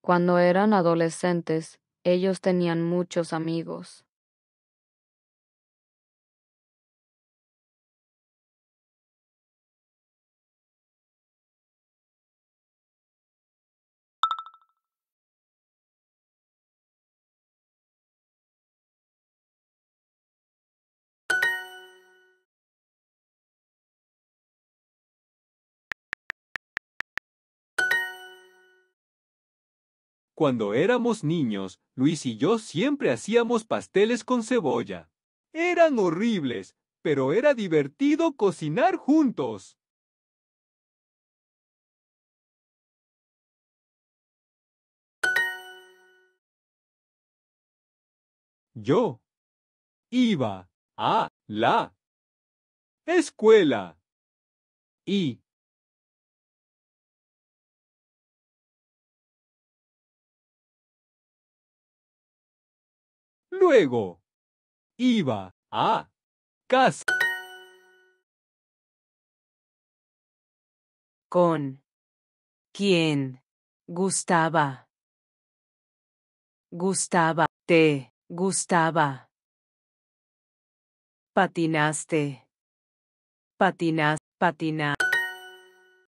Cuando eran adolescentes, ellos tenían muchos amigos. Cuando éramos niños, Luis y yo siempre hacíamos pasteles con cebolla. Eran horribles, pero era divertido cocinar juntos. Yo iba a la escuela y Luego, iba a casa. Con quien gustaba. Gustaba, te gustaba. Patinaste. Patinas, patina.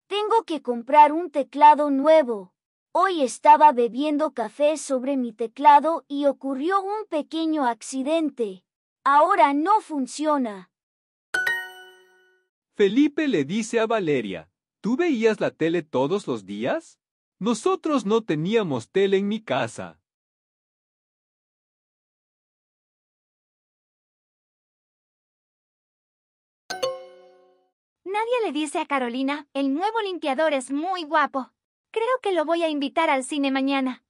Tengo que comprar un teclado nuevo. Hoy estaba bebiendo café sobre mi teclado y ocurrió un pequeño accidente. Ahora no funciona. Felipe le dice a Valeria, ¿tú veías la tele todos los días? Nosotros no teníamos tele en mi casa. Nadie le dice a Carolina, el nuevo limpiador es muy guapo. Creo que lo voy a invitar al cine mañana.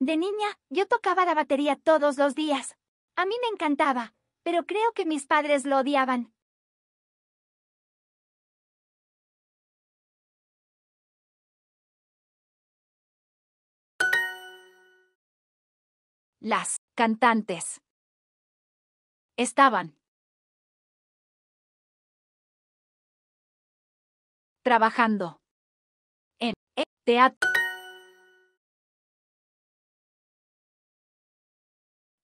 De niña, yo tocaba la batería todos los días. A mí me encantaba, pero creo que mis padres lo odiaban. las cantantes estaban trabajando en el teatro.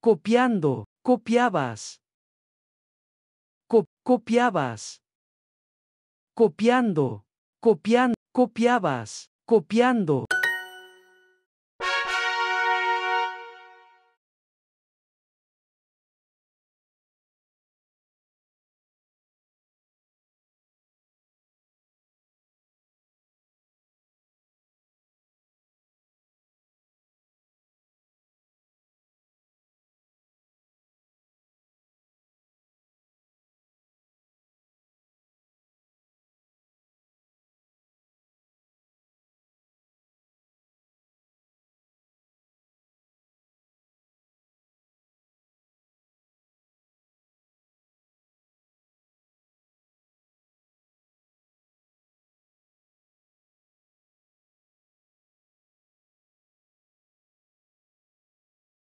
Copiando, copiabas. copiabas. Copiando, Copiando. copiabas, copiando.